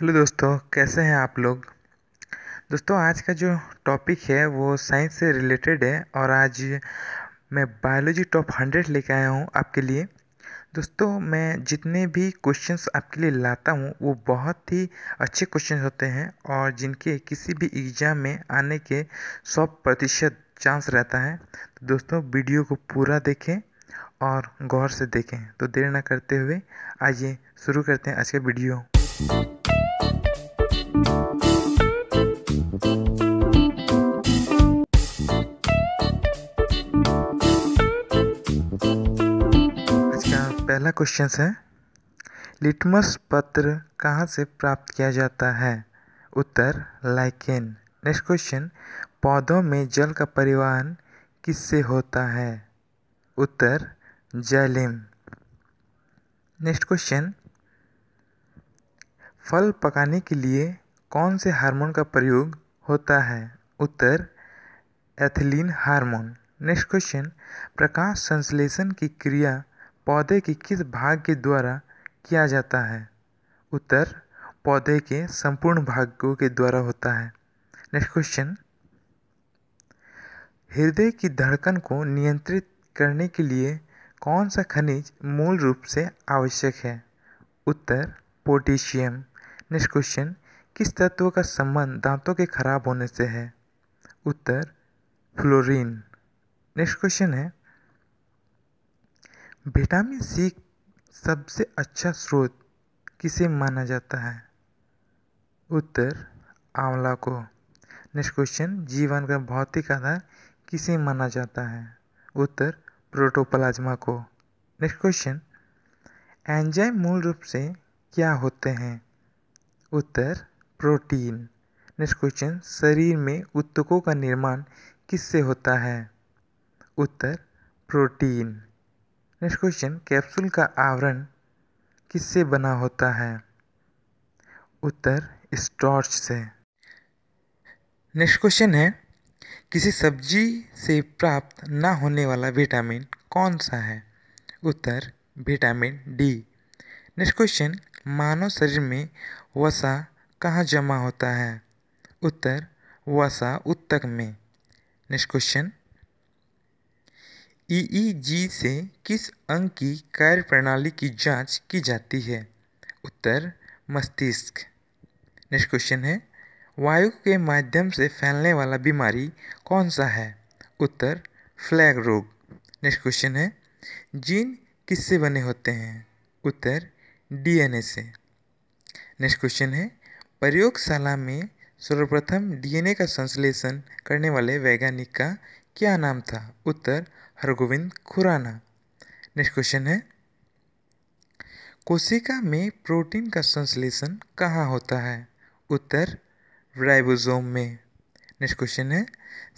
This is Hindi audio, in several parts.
हेलो दोस्तों कैसे हैं आप लोग दोस्तों आज का जो टॉपिक है वो साइंस से रिलेटेड है और आज मैं बायोलॉजी टॉप हंड्रेड लेके आया हूँ आपके लिए दोस्तों मैं जितने भी क्वेश्चंस आपके लिए लाता हूँ वो बहुत ही अच्छे क्वेश्चन होते हैं और जिनके किसी भी एग्ज़ाम में आने के सौ प्रतिशत चांस रहता है तो दोस्तों वीडियो को पूरा देखें और गौर से देखें तो देर ना करते हुए आइए शुरू करते हैं आज का वीडियो पहला क्वेश्चन है लिटमस पत्र कहाँ से प्राप्त किया जाता है उत्तर लाइकेन नेक्स्ट क्वेश्चन पौधों में जल का परिवहन किससे होता है उत्तर जैलिम नेक्स्ट क्वेश्चन फल पकाने के लिए कौन से हार्मोन का प्रयोग होता है उत्तर एथिलीन हार्मोन नेक्स्ट क्वेश्चन प्रकाश संश्लेषण की क्रिया पौधे के किस भाग के द्वारा किया जाता है उत्तर पौधे के संपूर्ण भागों के द्वारा होता है नेक्स्ट क्वेश्चन हृदय की धड़कन को नियंत्रित करने के लिए कौन सा खनिज मूल रूप से आवश्यक है उत्तर पोटेशियम नेक्स्ट क्वेश्चन किस तत्व का संबंध दांतों के खराब होने से है उत्तर फ्लोरीन नेक्स्ट क्वेश्चन है विटामिन सी सबसे अच्छा स्रोत किसे माना जाता है उत्तर आंवला को नेक्स्ट क्वेश्चन जीवन का भौतिक आधार किसे माना जाता है उत्तर प्रोटोप्लाज्मा को नेक्स्ट क्वेश्चन एंजाइम मूल रूप से क्या होते हैं उत्तर प्रोटीन नेक्स्ट क्वेश्चन शरीर में उत्तकों का निर्माण किससे होता है उत्तर प्रोटीन नेक्स्ट क्वेश्चन कैप्सूल का आवरण किससे बना होता है उत्तर स्टॉर्च से नेक्स्ट क्वेश्चन है किसी सब्जी से प्राप्त ना होने वाला विटामिन कौन सा है उत्तर विटामिन डी नेक्स्ट क्वेश्चन मानव शरीर में वसा कहाँ जमा होता है उत्तर वसा उत्तक में नेक्स्ट क्वेश्चन ईईजी से किस अंग की कार्य प्रणाली की जांच की जाती है उत्तर मस्तिष्क नेक्स्ट क्वेश्चन है वायु के माध्यम से फैलने वाला बीमारी कौन सा है उत्तर फ्लैग रोग नेक्स्ट क्वेश्चन है जीन किससे बने होते हैं उत्तर डीएनए से नेक्स्ट क्वेश्चन है प्रयोगशाला में सर्वप्रथम डी एन ए का संश्लेषण करने वाले वैज्ञानिक का क्या नाम था उत्तर हरगोविंद खुराना नेक्स्ट क्वेश्चन है कोशिका में प्रोटीन का संश्लेषण कहाँ होता है उत्तर राइबोसोम में नेक्स्ट क्वेश्चन है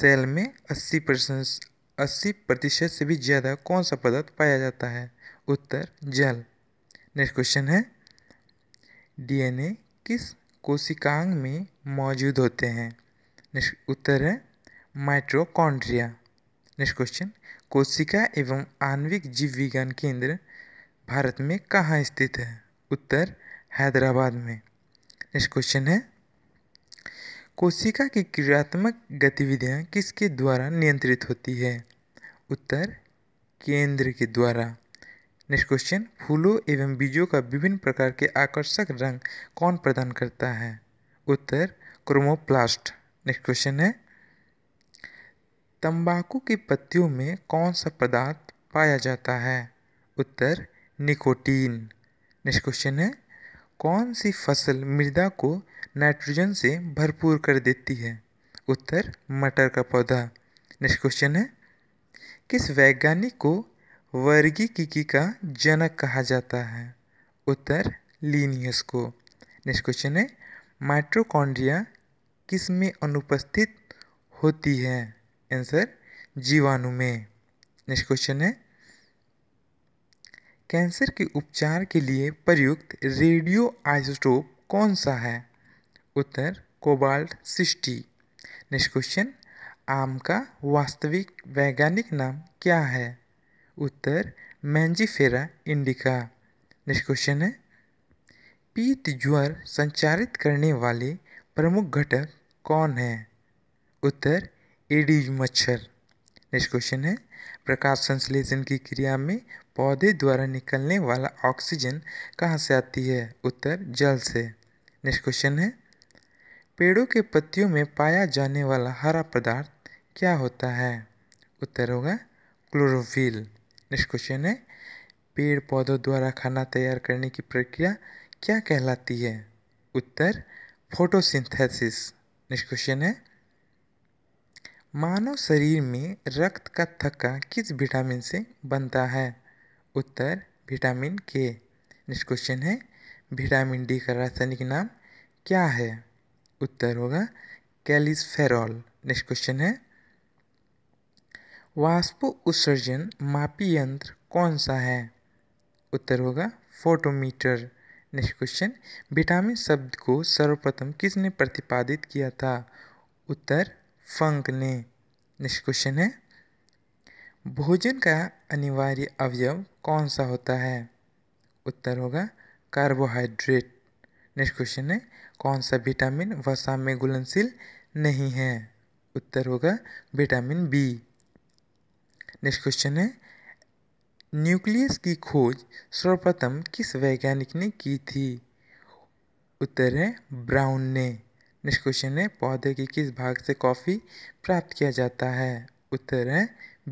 सेल में 80 परसेंट अस्सी प्रतिशत से भी ज़्यादा कौन सा पदार्थ पाया जाता है उत्तर जल नेक्स्ट क्वेश्चन है डीएनए किस कोशिकांग में मौजूद होते हैं नेक्स्ट उत्तर है माइट्रोकॉन्ड्रिया नेक्स्ट क्वेश्चन कोशिका एवं आणविक जीव विज्ञान केंद्र भारत में कहाँ स्थित है उत्तर हैदराबाद में नेक्स्ट क्वेश्चन है कोशिका की क्रियात्मक गतिविधियाँ किसके द्वारा नियंत्रित होती है उत्तर केंद्र के द्वारा नेक्स्ट क्वेश्चन फूलों एवं बीजों का विभिन्न प्रकार के आकर्षक रंग कौन प्रदान करता है उत्तर क्रोमोप्लास्ट नेक्स्ट क्वेश्चन है तंबाकू की पत्तियों में कौन सा पदार्थ पाया जाता है उत्तर निकोटीन नेक्स्ट क्वेश्चन है कौन सी फसल मृदा को नाइट्रोजन से भरपूर कर देती है उत्तर मटर का पौधा नेक्स्ट क्वेश्चन है किस वैज्ञानिक को वर्गीकिकी का जनक कहा जाता है उत्तर लीनियस को नेक्स्ट क्वेश्चन है माइट्रोकॉन्ड्रिया किस में अनुपस्थित होती है आंसर जीवाणु में नेक्स्ट क्वेश्चन है कैंसर के उपचार के लिए प्रयुक्त रेडियो आइसोटोप कौन सा है उत्तर कोबाल्ट सिस्टी नेक्स्ट क्वेश्चन आम का वास्तविक वैज्ञानिक नाम क्या है उत्तर मैंजीफेरा इंडिका नेक्स्ट क्वेश्चन है पीत ज्वर संचारित करने वाले प्रमुख घटक कौन है उत्तर एडीज मच्छर नेक्स्ट क्वेश्चन है प्रकाश संश्लेषण की क्रिया में पौधे द्वारा निकलने वाला ऑक्सीजन कहाँ से आती है उत्तर जल से नेक्स्ट क्वेश्चन है पेड़ों के पत्तियों में पाया जाने वाला हरा पदार्थ क्या होता है उत्तर होगा क्लोरोफिल क्वेश्चन है पेड़ पौधों द्वारा खाना तैयार करने की प्रक्रिया क्या कहलाती है उत्तर फोटोसिंथेसिस नेक्स्ट क्वेश्चन है मानव शरीर में रक्त का थक्का किस विटामिन से बनता है उत्तर विटामिन के नेक्स्ट क्वेश्चन है विटामिन डी का रासायनिक नाम क्या है उत्तर होगा कैलिसफेरॉल नेक्स्ट क्वेश्चन है उत्सर्जन मापी यंत्र कौन सा है उत्तर होगा फोटोमीटर नेक्स्ट क्वेश्चन विटामिन शब्द को सर्वप्रथम किसने प्रतिपादित किया था उत्तर फंक ने नेक्स्ट क्वेश्चन है भोजन का अनिवार्य अवयव कौन सा होता है उत्तर होगा कार्बोहाइड्रेट नेक्स्ट क्वेश्चन है कौन सा विटामिन वसा में घुलनशील नहीं है उत्तर होगा विटामिन बी नेक्स्ट क्वेश्चन है न्यूक्लियस की खोज सर्वप्रथम किस वैज्ञानिक ने की थी उत्तर है ब्राउन ने नेक्स्ट क्वेश्चन है पौधे के किस भाग से कॉफ़ी प्राप्त किया जाता है उत्तर है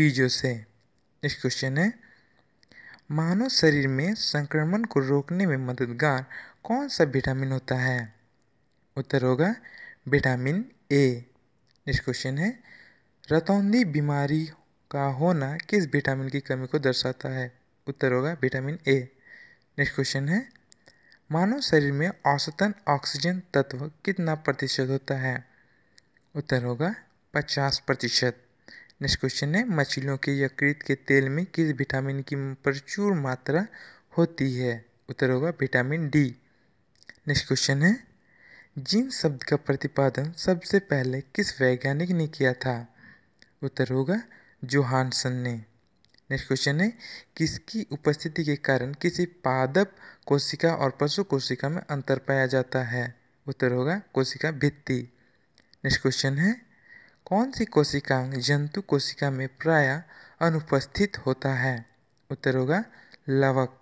बीजों से नेक्स्ट क्वेश्चन है मानव शरीर में संक्रमण को रोकने में मददगार कौन सा विटामिन होता है उत्तर होगा विटामिन ए नेक्स्ट क्वेश्चन है रतौंधी बीमारी का होना किस विटामिन की कमी को दर्शाता है उत्तर होगा विटामिन ए नेक्स्ट क्वेश्चन है मानव शरीर में औसतन ऑक्सीजन तत्व कितना प्रतिशत होता है उत्तर होगा पचास प्रतिशत नेक्स्ट क्वेश्चन है मछलियों के यकृत के तेल में किस विटामिन की प्रचुर मात्रा होती है उत्तर होगा विटामिन डी नेक्स्ट क्वेश्चन है जिन शब्द का प्रतिपादन सबसे पहले किस वैज्ञानिक ने किया था उत्तर होगा जोहानसन ने नेक्स्ट क्वेश्चन है किसकी उपस्थिति के कारण किसी पादप कोशिका और पशु कोशिका में अंतर पाया जाता है उत्तर होगा कोशिका भित्ति नेक्स्ट क्वेश्चन है कौन सी कोशिकांग जंतु कोशिका में प्राय अनुपस्थित होता है उत्तर होगा लवक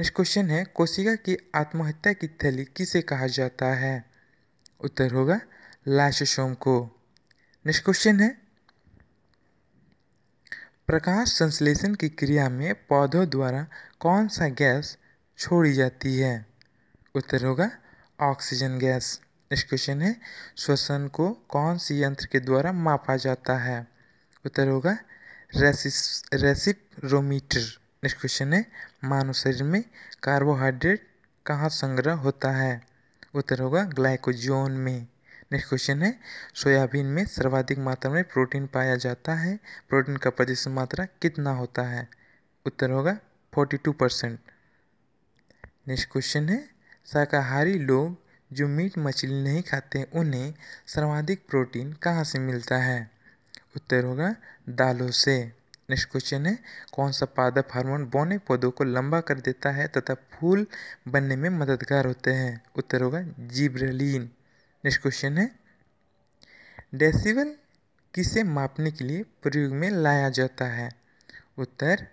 नेक्स्ट क्वेश्चन है कोशिका की आत्महत्या की थैली किसे कहा जाता है उत्तर होगा लाशोम को नेक्स्ट क्वेश्चन है प्रकाश संश्लेषण की क्रिया में पौधों द्वारा कौन सा गैस छोड़ी जाती है उत्तर होगा ऑक्सीजन गैस नेक्स्ट क्वेश्चन है श्वसन को कौन सी यंत्र के द्वारा मापा जाता है उत्तर होगा रेसिस रेसिप्रोमीटर नेक्स्ट क्वेश्चन है मानव शरीर में कार्बोहाइड्रेट कहाँ संग्रह होता है उत्तर होगा ग्लाइकोजोन में नेक्स्ट क्वेश्चन है सोयाबीन में सर्वाधिक मात्रा में प्रोटीन पाया जाता है प्रोटीन का प्रतिशत मात्रा कितना होता है उत्तर होगा forty two percent next question है शाकाहारी लोग जो मीट मछली नहीं खाते उन्हें सर्वाधिक प्रोटीन कहाँ से मिलता है उत्तर होगा दालों से नेक्स्ट क्वेश्चन है कौन सा पादप हार्मोन बौने पौधों को लंबा कर देता है तथा फूल बनने में मददगार होते हैं उत्तर होगा जिब्रेलिन नेक्स्ट क्वेश्चन है डेसिबल किसे मापने के लिए प्रयोग में लाया जाता है उत्तर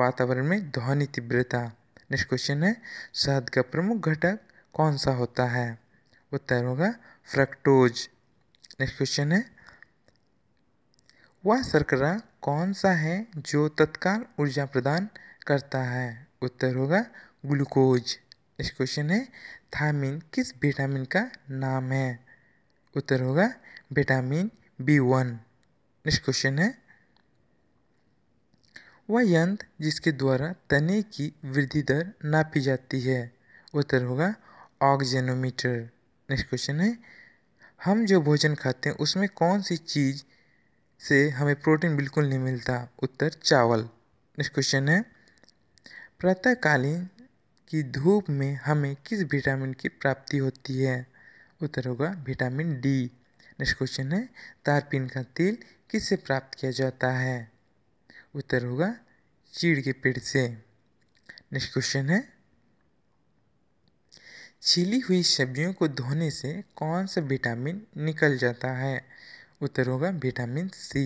वातावरण में ध्वनि तीव्रता नेक्स्ट क्वेश्चन है शहद का प्रमुख घटक कौन सा होता है उत्तर होगा फ्रक्टोज नेक्स्ट क्वेश्चन है वह शर्करा कौन सा है जो तत्काल ऊर्जा प्रदान करता है उत्तर होगा ग्लूकोज नेक्स्ट क्वेश्चन है थामिन किस विटामिन का नाम है उत्तर होगा vitamin B one next question है वह यंत्र जिसके द्वारा तने की वृद्धि दर नापी जाती है उत्तर होगा ऑक्जेनोमीटर नेक्स्ट क्वेश्चन है हम जो भोजन खाते हैं उसमें कौन सी चीज़ से हमें प्रोटीन बिल्कुल नहीं मिलता उत्तर चावल नेक्स्ट क्वेश्चन है प्रातःकालीन कि धूप में हमें किस विटामिन की प्राप्ति होती है उत्तर होगा विटामिन डी नेक्स्ट क्वेश्चन है तारपीन का तेल किससे प्राप्त किया जाता है उत्तर होगा चीड़ के पेड़ से नेक्स्ट क्वेश्चन है छिली हुई सब्जियों को धोने से कौन सा विटामिन निकल जाता है उत्तर होगा विटामिन सी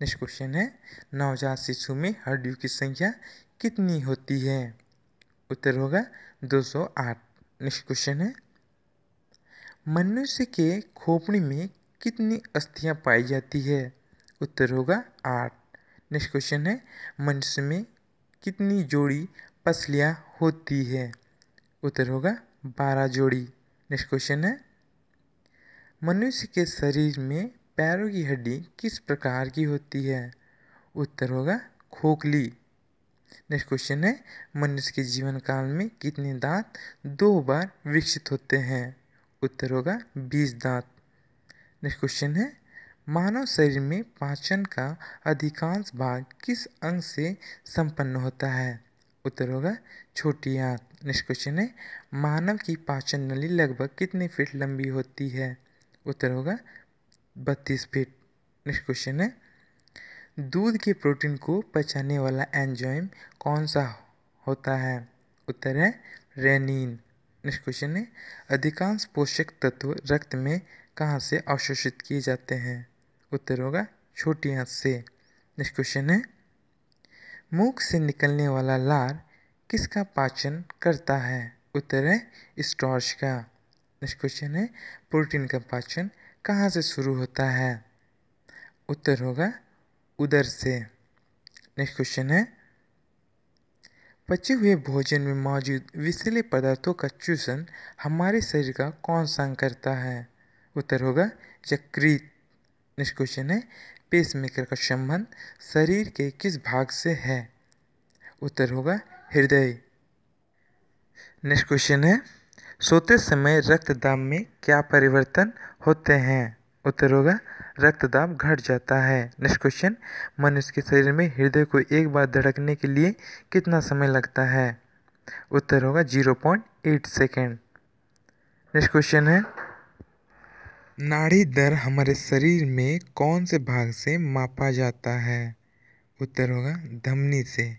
नेक्स्ट क्वेश्चन है नवजात शिशु में हड्डियों की संख्या कितनी होती है उत्तर होगा 208 नेक्स्ट क्वेश्चन है मनुष्य के खोपड़ी में कितनी अस्थियां पाई जाती है उत्तर होगा आठ नेक्स्ट क्वेश्चन है मनुष्य में कितनी जोड़ी पसलियाँ होती है उत्तर होगा बारह जोड़ी नेक्स्ट क्वेश्चन है मनुष्य के शरीर में पैरों की हड्डी किस प्रकार की होती है उत्तर होगा खोखली नेक्स्ट क्वेश्चन है मनुष्य के जीवन काल में कितने दांत दो बार विकसित होते हैं उत्तर होगा बीस दांत नेक्स्ट क्वेश्चन है मानव शरीर में पाचन का अधिकांश भाग किस अंग से संपन्न होता है उत्तर होगा छोटी आंत नेक्स्ट क्वेश्चन है मानव की पाचन नली लगभग कितने फीट लंबी होती है उत्तर होगा बत्तीस फीट नेक्स्ट क्वेश्चन है दूध के प्रोटीन को पचाने वाला एंजाइम कौन सा होता है उत्तर है रेनिन नेक्स्ट क्वेश्चन है अधिकांश पोषक तत्व रक्त में कहाँ से अवशोषित किए जाते हैं उत्तर होगा छोटी आँत से नेक्स्ट क्वेश्चन है मुख से निकलने वाला लार किसका पाचन करता है उत्तर है स्टॉर्च का नेक्स्ट क्वेश्चन है प्रोटीन का पाचन कहाँ से शुरू होता है उत्तर होगा उधर से नेक्स्ट क्वेश्चन है पचे हुए भोजन में मौजूद विषैले पदार्थों का चूषण हमारे शरीर का कौन सा अंग करता है उत्तर होगा यकृत नेक्स्ट क्वेश्चन है पेसमेकर का संबंध शरीर के किस भाग से है उत्तर होगा हृदय नेक्स्ट क्वेश्चन है सोते समय दाम में क्या परिवर्तन होते हैं उत्तर होगा रक्तदाब घट जाता है नेक्स्ट क्वेश्चन मनुष्य के शरीर में हृदय को एक बार धड़कने के लिए कितना समय लगता है उत्तर होगा zero point eight second next question है नाड़ी दर हमारे शरीर में कौन से भाग से मापा जाता है उत्तर होगा धमनी से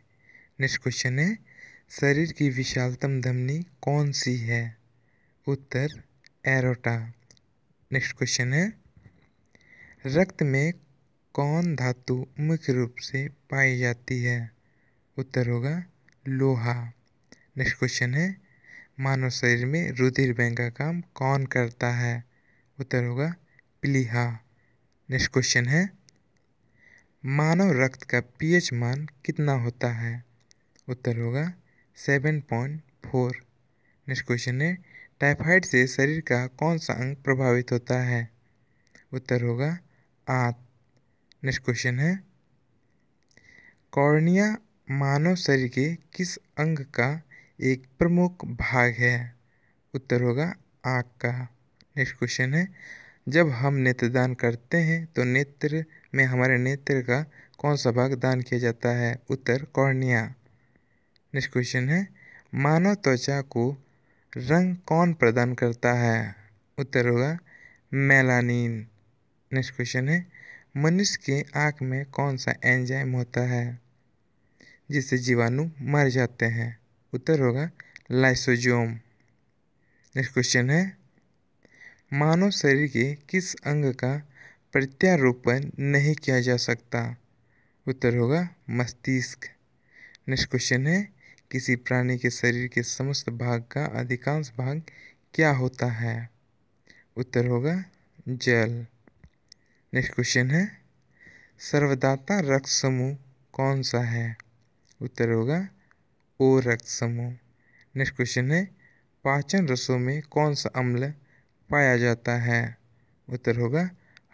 नेक्स्ट क्वेश्चन है शरीर की विशालतम धमनी कौन सी है उत्तर एरोटा नेक्स्ट क्वेश्चन है रक्त में कौन धातु मुख्य रूप से पाई जाती है उत्तर होगा लोहा नेक्स्ट क्वेश्चन है मानव शरीर में रुधिर बैंक का काम कौन करता है उत्तर होगा प्लीहा नेक्स्ट क्वेश्चन है मानव रक्त का पीएच मान कितना होता है उत्तर होगा seven point four next question है टाइफाइड से शरीर का कौन सा अंग प्रभावित होता है उत्तर होगा आत नेक्स्ट क्वेश्चन है कॉर्निया मानव शरीर के किस अंग का एक प्रमुख भाग है उत्तर होगा आँख का नेक्स्ट क्वेश्चन है जब हम नेत्रदान करते हैं तो नेत्र में हमारे नेत्र का कौन सा भाग दान किया जाता है उत्तर कॉर्निया नेक्स्ट क्वेश्चन है मानव त्वचा को रंग कौन प्रदान करता है उत्तर होगा मेलानिन नेक्स्ट क्वेश्चन है मनुष्य के आँख में कौन सा एंजाइम होता है जिससे जीवाणु मर जाते हैं उत्तर होगा लाइसोजोम नेक्स्ट क्वेश्चन है मानव शरीर के किस अंग का प्रत्यारोपण नहीं किया जा सकता उत्तर होगा मस्तिष्क नेक्स्ट क्वेश्चन है किसी प्राणी के शरीर के समस्त भाग का अधिकांश भाग क्या होता है उत्तर होगा जल नेक्स्ट क्वेश्चन है सर्वदाता रक्त समूह कौन सा है उत्तर होगा ओ रक्त समूह नेक्स्ट क्वेश्चन है पाचन रसों में कौन सा अम्ल पाया जाता है उत्तर होगा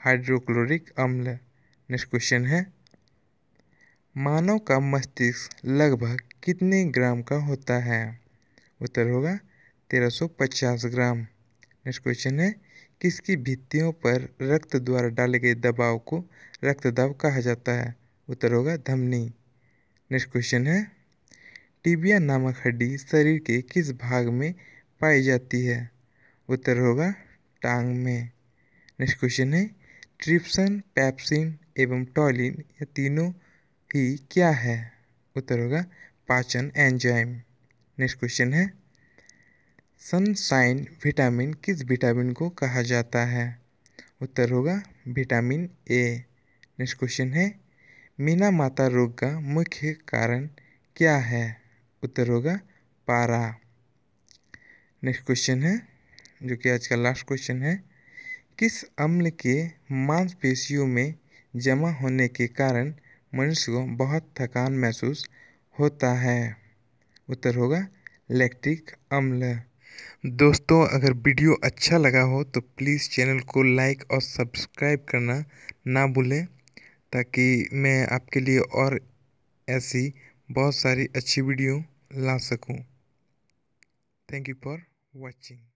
हाइड्रोक्लोरिक अम्ल नेक्स्ट क्वेश्चन है मानव का मस्तिष्क लगभग कितने ग्राम का होता है उत्तर होगा 1350 ग्राम नेक्स्ट क्वेश्चन है किसकी भित्तियों पर रक्त द्वारा डाले गए दबाव को रक्तदाब कहा जाता है उत्तर होगा धमनी नेक्स्ट क्वेश्चन है टिबिया नामक हड्डी शरीर के किस भाग में पाई जाती है उत्तर होगा टांग में नेक्स्ट क्वेश्चन है ट्रिप्सन पैप्सिन एवं टॉलिन ये तीनों ही क्या है उत्तर होगा पाचन एंजाइम नेक्स्ट क्वेश्चन है सनसाइन विटामिन किस विटामिन को कहा जाता है उत्तर होगा विटामिन ए नेक्स्ट क्वेश्चन है मीना माता रोग का मुख्य कारण क्या है उत्तर होगा पारा नेक्स्ट क्वेश्चन है जो कि आज का लास्ट क्वेश्चन है किस अम्ल के मांसपेशियों में जमा होने के कारण मनुष्य को बहुत थकान महसूस होता है उत्तर होगा लैक्टिक अम्ल दोस्तों अगर वीडियो अच्छा लगा हो तो प्लीज़ चैनल को लाइक और सब्सक्राइब करना ना भूलें ताकि मैं आपके लिए और ऐसी बहुत सारी अच्छी वीडियो ला सकूं थैंक यू फॉर वाचिंग